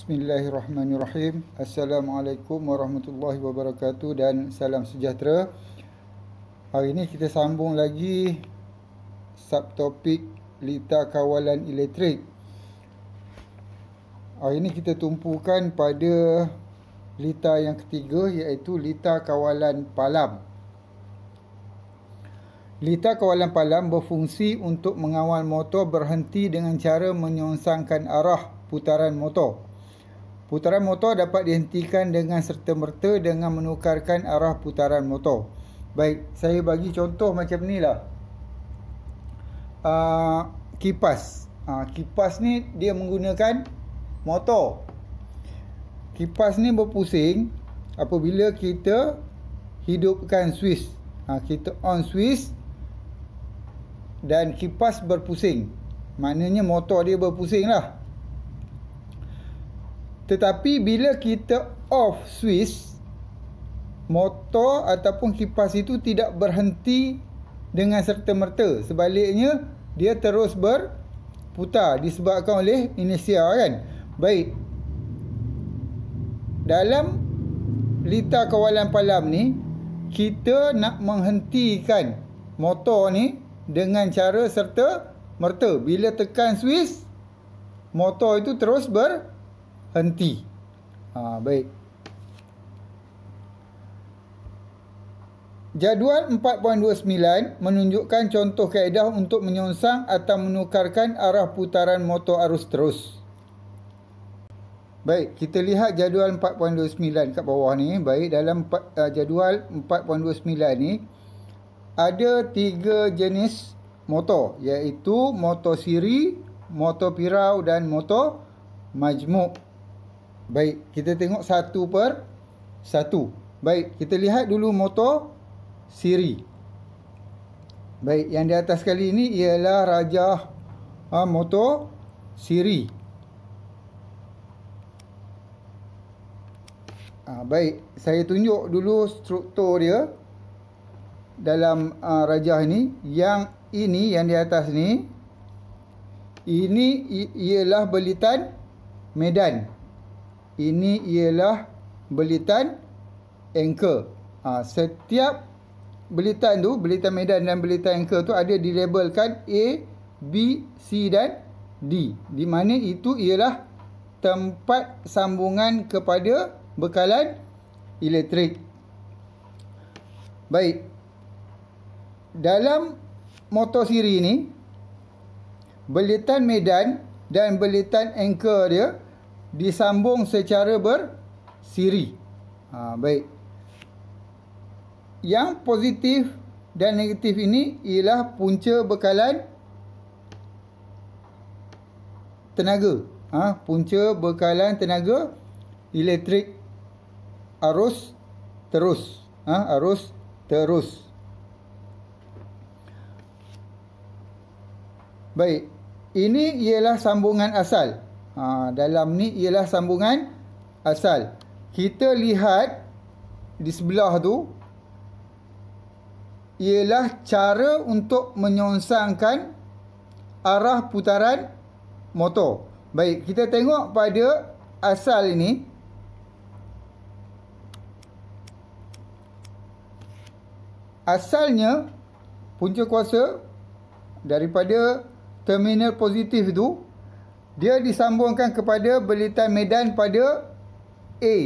Bismillahirrahmanirrahim. Assalamualaikum warahmatullahi wabarakatuh dan salam sejahtera. Hari ini kita sambung lagi subtopik lita kawalan elektrik. Hari ini kita tumpukan pada lita yang ketiga iaitu lita kawalan palam. Lita kawalan palam berfungsi untuk mengawal motor berhenti dengan cara menyonsangkan arah putaran motor Putaran motor dapat dihentikan dengan serta merta dengan menukarkan arah putaran motor. Baik, saya bagi contoh macam ni lah. Uh, kipas. Uh, kipas ni dia menggunakan motor. Kipas ni berpusing apabila kita hidupkan switch. Ah, uh, kita on switch dan kipas berpusing. Maknanya motor dia berpusing lah. Tetapi bila kita off switch motor ataupun kipas itu tidak berhenti dengan serta-merta. Sebaliknya dia terus berputar disebabkan oleh inersia kan. Baik. Dalam lita kawalan palam ni kita nak menghentikan motor ni dengan cara serta merta. Bila tekan switch motor itu terus ber henti. Ha, baik. Jadual 4.29 menunjukkan contoh kaedah untuk menyongsang atau menukarkan arah putaran motor arus terus. Baik, kita lihat jadual 4.29 kat bawah ni. Baik, dalam uh, jadual 4.29 ni ada tiga jenis motor iaitu motor siri, motor pirau dan motor majmuk. Baik, kita tengok satu per satu. Baik, kita lihat dulu motor siri. Baik, yang di atas kali ini ialah Raja ha, Motor Siri. Ha, baik, saya tunjuk dulu struktur dia dalam ha, Raja ini. Yang ini, yang di atas ni, ini ialah belitan medan. Medan. Ini ialah belitan anchor. Ha, setiap belitan tu, belitan medan dan belitan anchor tu ada dilabelkan A, B, C dan D. Di mana itu ialah tempat sambungan kepada bekalan elektrik. Baik. Dalam motor siri ni, belitan medan dan belitan anchor dia disambung secara bersiri. Ha, baik. Yang positif dan negatif ini ialah punca bekalan tenaga. Ha, punca bekalan tenaga elektrik arus terus. Ha, arus terus. Baik. Ini ialah sambungan asal ha, dalam ni ialah sambungan asal. Kita lihat di sebelah tu ialah cara untuk menyongsangkan arah putaran motor. Baik, kita tengok pada asal ini. Asalnya punca kuasa daripada terminal positif itu dia disambungkan kepada belitan medan pada A.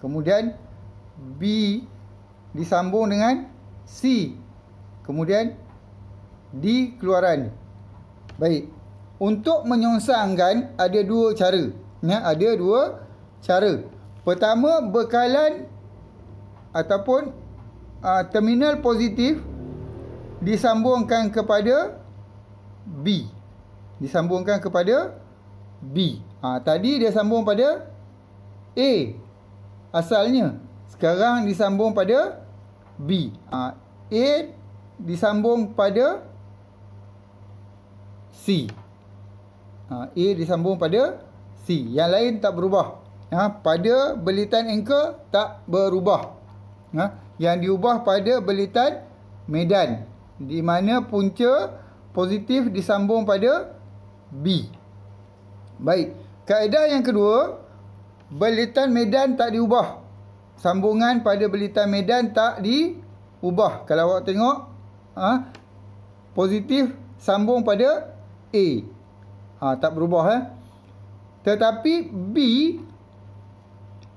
Kemudian B disambung dengan C. Kemudian D keluaran. Baik. Untuk menyongsangkan ada dua cara. Ya, ada dua cara. Pertama bekalan ataupun uh, terminal positif disambungkan kepada B disambungkan kepada B. Ha, tadi dia sambung pada A asalnya. Sekarang disambung pada B. Ha, A disambung pada C. Ha, A disambung pada C. Yang lain tak berubah. Ha, pada belitan anchor tak berubah. Ha, yang diubah pada belitan medan. Di mana punca positif disambung pada B. Baik. Kaedah yang kedua, belitan medan tak diubah. Sambungan pada belitan medan tak diubah. Kalau awak tengok, ha, positif sambung pada A. Ha, tak berubah. Eh. Tetapi B,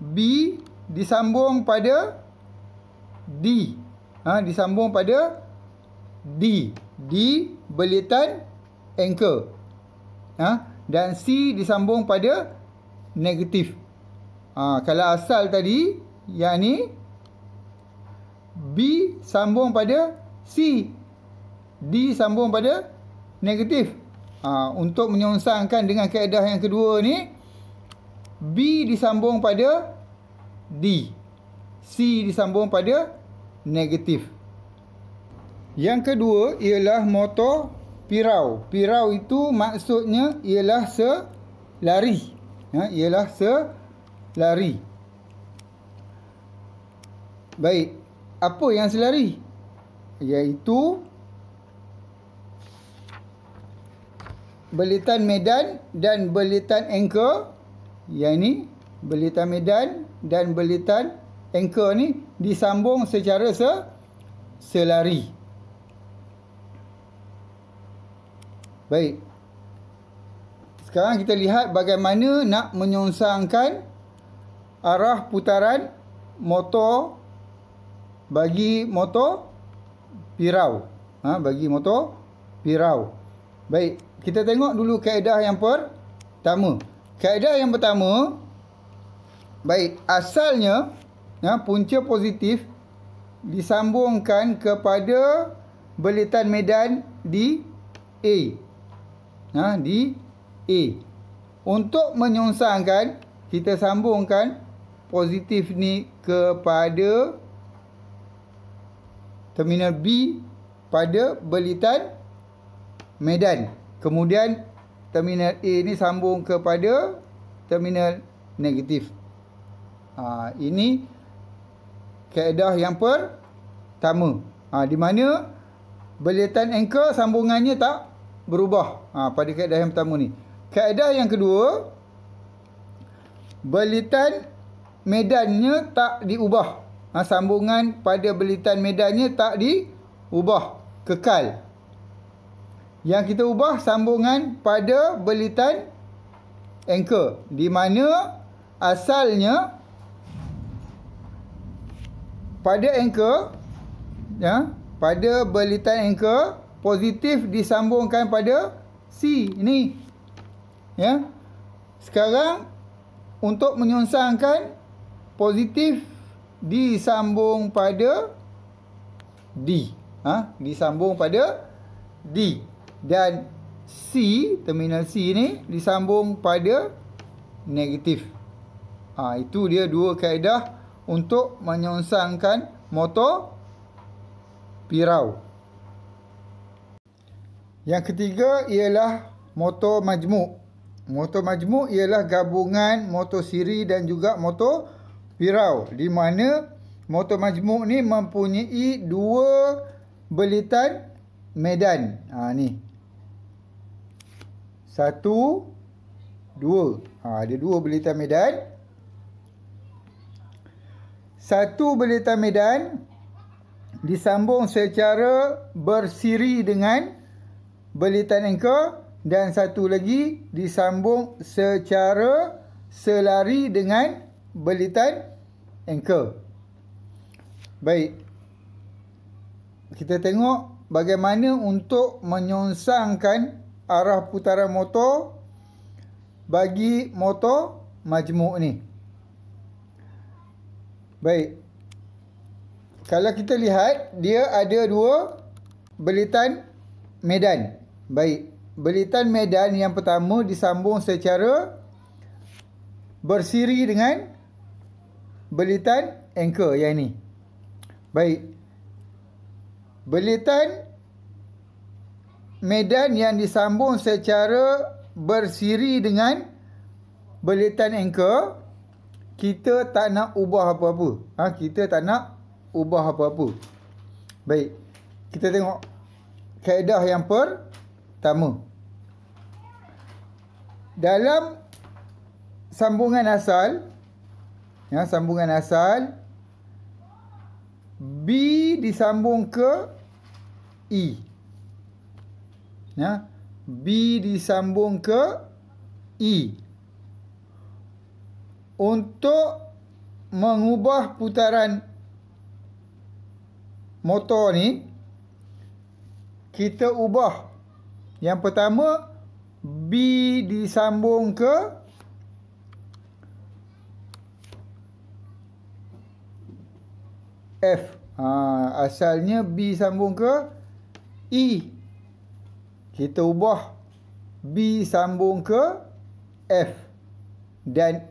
B disambung pada D. Ha, disambung pada D. D belitan anchor ha? dan C disambung pada negatif ha, kalau asal tadi yang ni B sambung pada C D sambung pada negatif ha, untuk menyongsangkan dengan kaedah yang kedua ni B disambung pada D C disambung pada negatif yang kedua ialah motor pirau. Pirau itu maksudnya ialah selari. Ya, ha, ialah selari. Baik. Apa yang selari? Iaitu belitan medan dan belitan anchor. Yang ini belitan medan dan belitan anchor ni disambung secara se selari. Baik. Sekarang kita lihat bagaimana nak menyongsangkan arah putaran motor bagi motor pirau. Ha, bagi motor pirau. Baik. Kita tengok dulu kaedah yang pertama. Kaedah yang pertama. Baik. Asalnya ya, punca positif disambungkan kepada belitan medan di A ha, di A. Untuk menyongsangkan, kita sambungkan positif ni kepada terminal B pada belitan medan. Kemudian terminal A ni sambung kepada terminal negatif. Ha, ini keadaan yang pertama. Ha, di mana belitan anchor sambungannya tak berubah ha, pada kaedah yang pertama ni. Kaedah yang kedua, belitan medannya tak diubah. Ha, sambungan pada belitan medannya tak diubah. Kekal. Yang kita ubah sambungan pada belitan anchor. Di mana asalnya pada anchor, ya, pada belitan anchor, positif disambungkan pada C ini. Ya. Sekarang untuk menyonsangkan positif disambung pada D. Ha, disambung pada D dan C terminal C ini disambung pada negatif. Ha, itu dia dua kaedah untuk menyonsangkan motor pirau. Yang ketiga ialah motor majmuk. Motor majmuk ialah gabungan motor siri dan juga motor pirau. Di mana motor majmuk ni mempunyai dua belitan medan. Ha, ni. Satu, dua. Ha, ada dua belitan medan. Satu belitan medan disambung secara bersiri dengan belitan engkau dan satu lagi disambung secara selari dengan belitan engkau. Baik. Kita tengok bagaimana untuk menyonsangkan arah putaran motor bagi motor majmuk ni. Baik. Kalau kita lihat dia ada dua belitan medan. Baik, belitan medan yang pertama disambung secara bersiri dengan belitan anchor yang ini. Baik. Belitan medan yang disambung secara bersiri dengan belitan anchor kita tak nak ubah apa-apa. Ha, kita tak nak ubah apa-apa. Baik. Kita tengok kaedah yang per pertama. Dalam sambungan asal, ya, sambungan asal, B disambung ke E. Ya, B disambung ke E. Untuk mengubah putaran motor ni, kita ubah yang pertama B disambung ke F ha, Asalnya B sambung ke E Kita ubah B sambung ke F Dan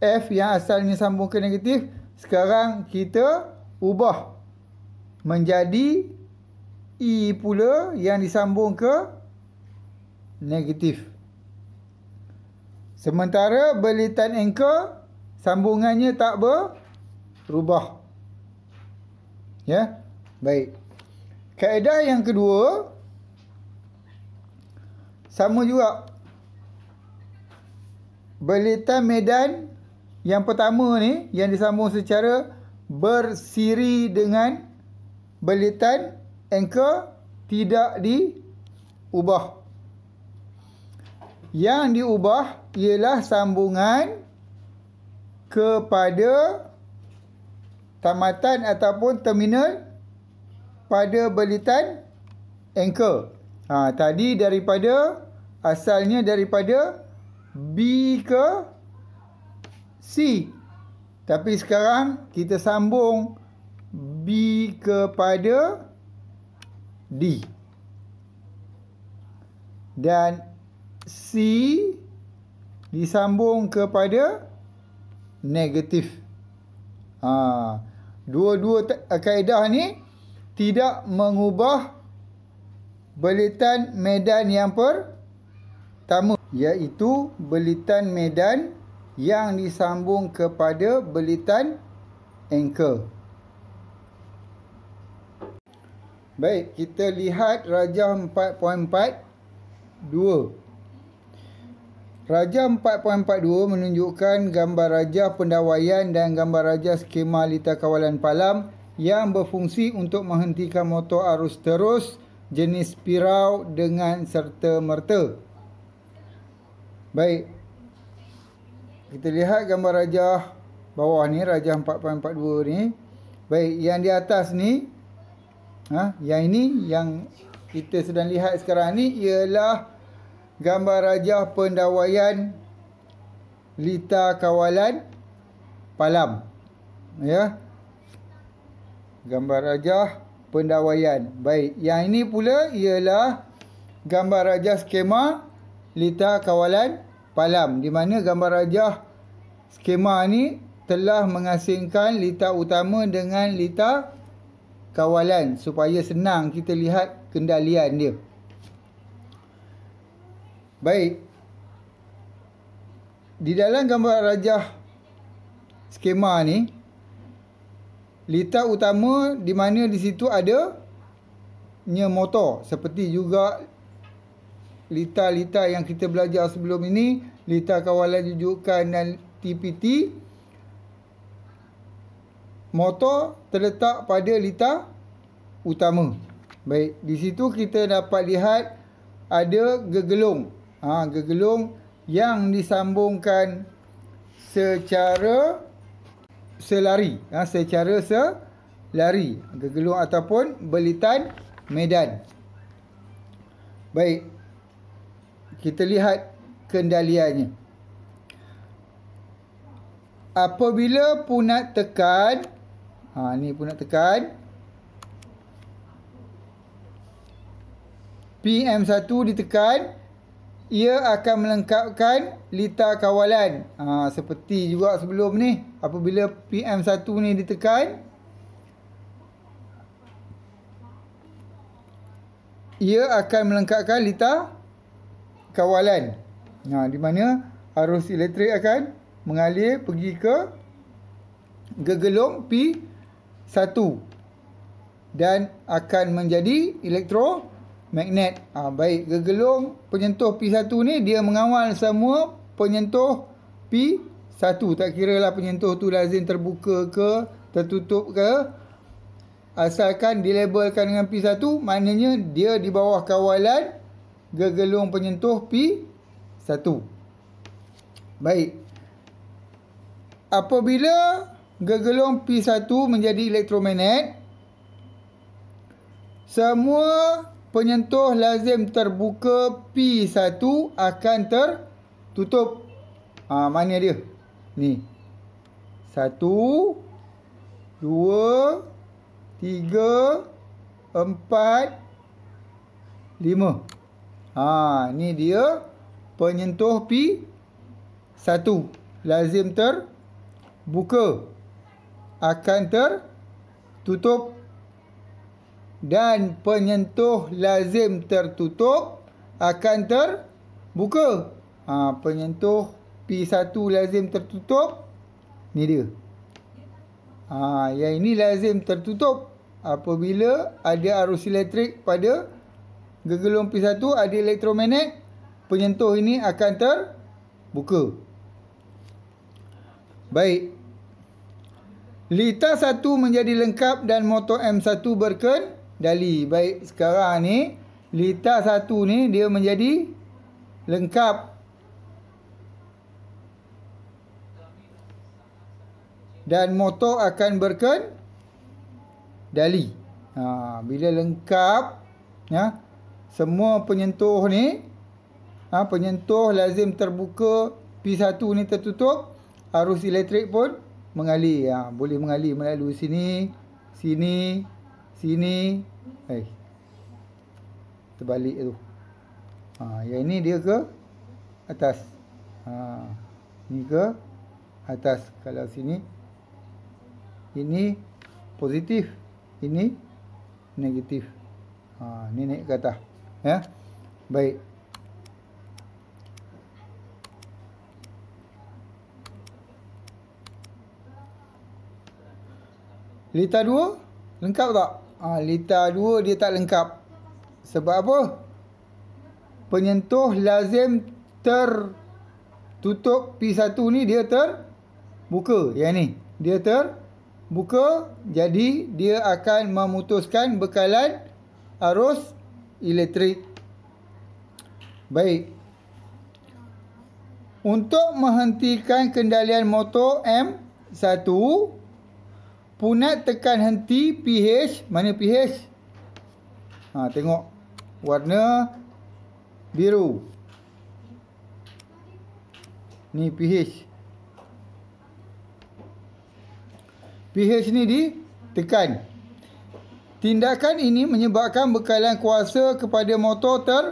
F yang asalnya sambung ke negatif Sekarang kita ubah Menjadi E pula yang disambung ke negatif. Sementara belitan anchor sambungannya tak berubah. Ya. Baik. Kaedah yang kedua sama juga belitan medan yang pertama ni yang disambung secara bersiri dengan belitan anchor tidak diubah. ubah yang diubah ialah sambungan kepada tamatan ataupun terminal pada belitan anchor. Ha, tadi daripada asalnya daripada B ke C. Tapi sekarang kita sambung B kepada D. Dan C disambung kepada negatif. Ha, dua-dua kaedah ni tidak mengubah belitan medan yang pertama iaitu belitan medan yang disambung kepada belitan anchor. Baik, kita lihat rajah 4.4 2 Raja 4.42 menunjukkan gambar raja pendawaian dan gambar raja skema litar kawalan palam yang berfungsi untuk menghentikan motor arus terus jenis pirau dengan serta merta. Baik. Kita lihat gambar raja bawah ni, raja 4.42 ni. Baik, yang di atas ni ha, yang ini yang kita sedang lihat sekarang ni ialah gambar rajah pendawaian lita kawalan palam ya gambar rajah pendawaian baik yang ini pula ialah gambar rajah skema lita kawalan palam di mana gambar rajah skema ni telah mengasingkan lita utama dengan lita kawalan supaya senang kita lihat kendalian dia Baik. Di dalam gambar rajah skema ni litar utama di mana di situ ada nya motor seperti juga litar-litar yang kita belajar sebelum ini litar kawalan jujukan dan TPT motor terletak pada litar utama. Baik, di situ kita dapat lihat ada gegelung ha, gegelung yang disambungkan secara selari ha, secara selari gegelung ataupun belitan medan baik kita lihat kendaliannya apabila punat tekan ha ni punat tekan PM1 ditekan ia akan melengkapkan lita kawalan. Ha, seperti juga sebelum ni, apabila PM1 ni ditekan, ia akan melengkapkan lita kawalan. Ha, di mana arus elektrik akan mengalir pergi ke gegelung P1 dan akan menjadi elektrolit magnet. Ha, baik, gegelung penyentuh P1 ni dia mengawal semua penyentuh P1. Tak kira lah penyentuh tu lazim terbuka ke tertutup ke. Asalkan dilabelkan dengan P1, maknanya dia di bawah kawalan gegelung penyentuh P1. Baik. Apabila gegelung P1 menjadi elektromagnet, semua penyentuh lazim terbuka P1 akan tertutup. Ha, mana dia? Ni. Satu. Dua. Tiga. Empat. Lima. Ha, ni dia penyentuh P1. Lazim terbuka akan tertutup dan penyentuh lazim tertutup akan terbuka. Ha, penyentuh P1 lazim tertutup. Ni dia. Ha, yang ini lazim tertutup. Apabila ada arus elektrik pada gegelung P1 ada elektromagnet. Penyentuh ini akan terbuka. Baik. Lita 1 menjadi lengkap dan motor M1 berkenaan dali. Baik sekarang ni lita satu ni dia menjadi lengkap. Dan motor akan berken dali. Ha, bila lengkap ya semua penyentuh ni ha, penyentuh lazim terbuka P1 ni tertutup arus elektrik pun mengalir ha, boleh mengalir melalui sini sini sini eh terbalik tu ha, yang ini dia ke atas ha, ni ke atas kalau sini ini positif ini negatif ha, ni naik ke atas ya? baik Lita 2 lengkap tak? Ah ha, lita 2 dia tak lengkap. Sebab apa? Penyentuh lazim ter tutup P1 ni dia terbuka. Yang ni, dia ter buka jadi dia akan memutuskan bekalan arus elektrik. Baik. Untuk menghentikan kendalian motor M punat tekan henti PH mana PH ha tengok warna biru ni PH PH ni di tekan. tindakan ini menyebabkan bekalan kuasa kepada motor ter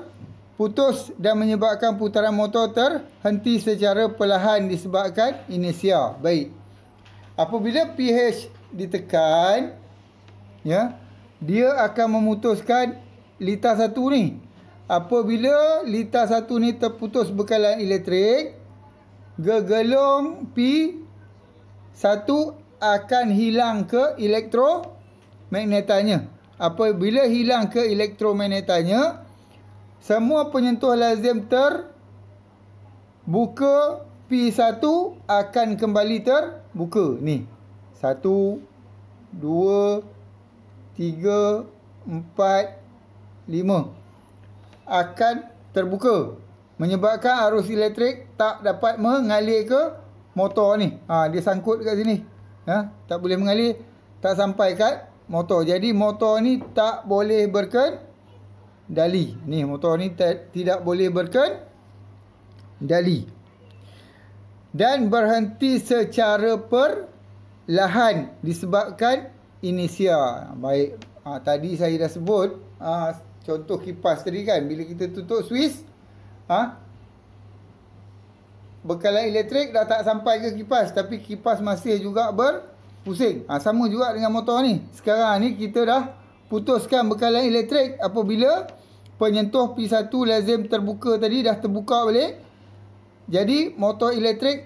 putus dan menyebabkan putaran motor terhenti secara perlahan disebabkan inersia. Baik. Apabila pH ditekan ya dia akan memutuskan litar satu ni apabila litar satu ni terputus bekalan elektrik gegelong P satu akan hilang ke elektromagnetanya apabila hilang ke elektromagnetanya semua penyentuh lazim ter buka P1 akan kembali terbuka ni satu, dua, tiga, empat, lima. Akan terbuka. Menyebabkan arus elektrik tak dapat mengalir ke motor ni. Ha, dia sangkut kat sini. Ha, tak boleh mengalir. Tak sampai kat motor. Jadi motor ni tak boleh berken dali. Ni motor ni tidak boleh berken dali. Dan berhenti secara per lahan disebabkan inisia. Baik, ha, tadi saya dah sebut ha, contoh kipas tadi kan. Bila kita tutup Swiss, ha, ah, bekalan elektrik dah tak sampai ke kipas. Tapi kipas masih juga berpusing. Ha, sama juga dengan motor ni. Sekarang ni kita dah putuskan bekalan elektrik apabila penyentuh P1 lazim terbuka tadi dah terbuka balik. Jadi motor elektrik,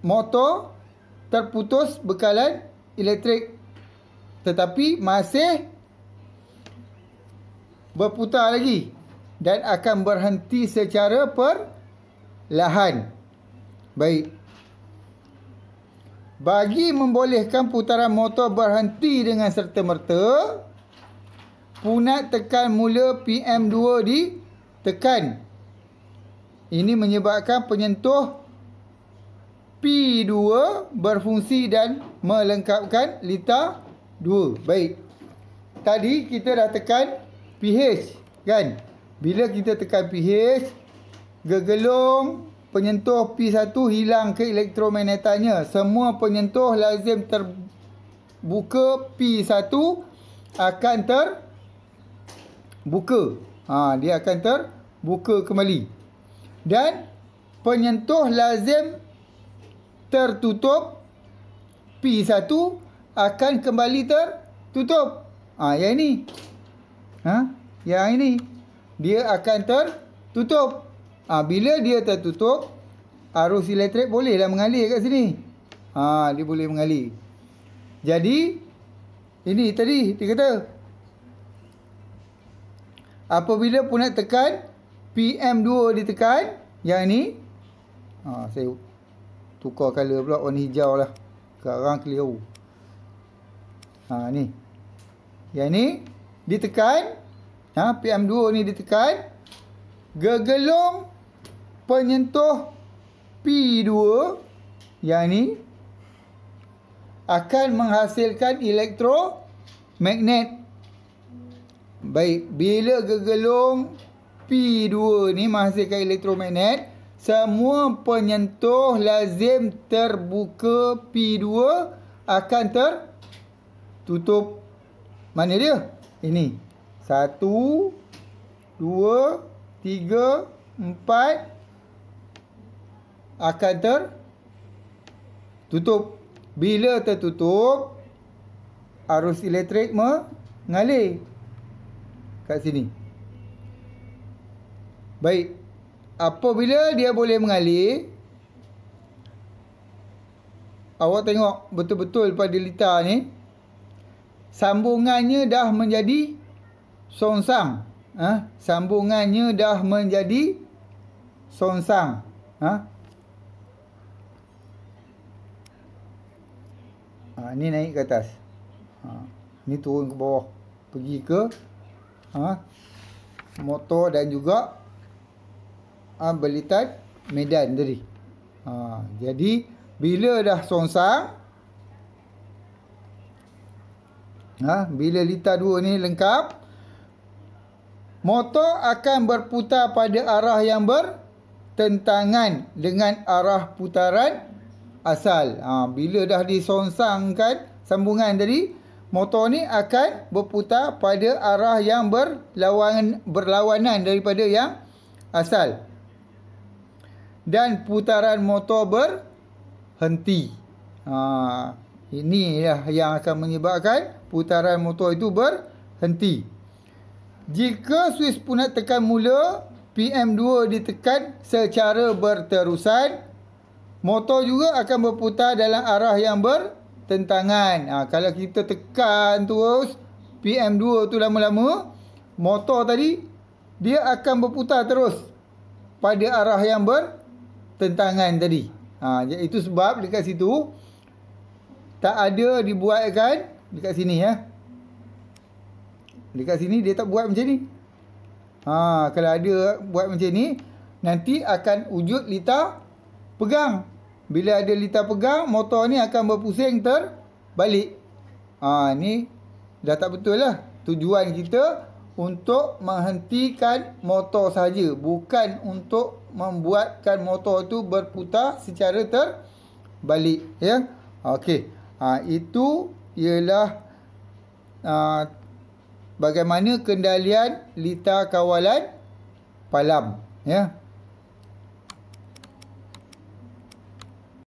motor terputus bekalan elektrik tetapi masih berputar lagi dan akan berhenti secara perlahan. Baik. Bagi membolehkan putaran motor berhenti dengan serta-merta, punat tekan mula PM2 di tekan. Ini menyebabkan penyentuh P2 berfungsi dan melengkapkan liter 2. Baik. Tadi kita dah tekan pH kan? Bila kita tekan pH, gegelung penyentuh P1 hilang ke elektromagnetanya. Semua penyentuh lazim terbuka P1 akan terbuka. Ha, dia akan terbuka kembali. Dan penyentuh lazim tertutup P1 akan kembali tertutup ha, Yang ini ha, Yang ini Dia akan tertutup ha, Bila dia tertutup Arus elektrik bolehlah mengalir kat sini ha, Dia boleh mengalir Jadi Ini tadi dia kata Apabila pun nak tekan PM2 ditekan Yang ini ha, Saya tukar color pula warna hijau lah sekarang keliru ha ni yang ni ditekan ha PM2 ni ditekan gegelung penyentuh P2 yang ni akan menghasilkan elektro magnet. baik bila gegelung P2 ni menghasilkan elektromagnet semua penyentuh lazim terbuka P2 akan tertutup. Mana dia? Ini. Satu, dua, tiga, empat. Akan tertutup. Bila tertutup, arus elektrik mengalir. Kat sini. Baik. Baik apabila dia boleh mengalir awak tengok betul-betul pada litar ni sambungannya dah menjadi songsang ha? sambungannya dah menjadi songsang ha? Ha, ni naik ke atas ha, ni turun ke bawah pergi ke ha, motor dan juga ha, belitan medan tadi. Ha, jadi bila dah songsang ha, bila litar dua ni lengkap motor akan berputar pada arah yang bertentangan dengan arah putaran asal. Ha, bila dah disongsangkan sambungan tadi motor ni akan berputar pada arah yang berlawan, berlawanan daripada yang asal dan putaran motor berhenti. Ha, ini lah yang akan menyebabkan putaran motor itu berhenti. Jika suis punat tekan mula, PM2 ditekan secara berterusan, motor juga akan berputar dalam arah yang bertentangan. Ha, kalau kita tekan terus PM2 tu lama-lama, motor tadi dia akan berputar terus pada arah yang bertentangan tentangan tadi. Ha, itu sebab dekat situ tak ada dibuatkan dekat sini ya. Dekat sini dia tak buat macam ni. Ha, kalau ada buat macam ni, nanti akan wujud lita pegang. Bila ada lita pegang, motor ni akan berpusing terbalik. Ha, ni dah tak betul lah. Tujuan kita untuk menghentikan motor saja bukan untuk membuatkan motor tu berputar secara terbalik ya okey ha, itu ialah ha, bagaimana kendalian litar kawalan palam ya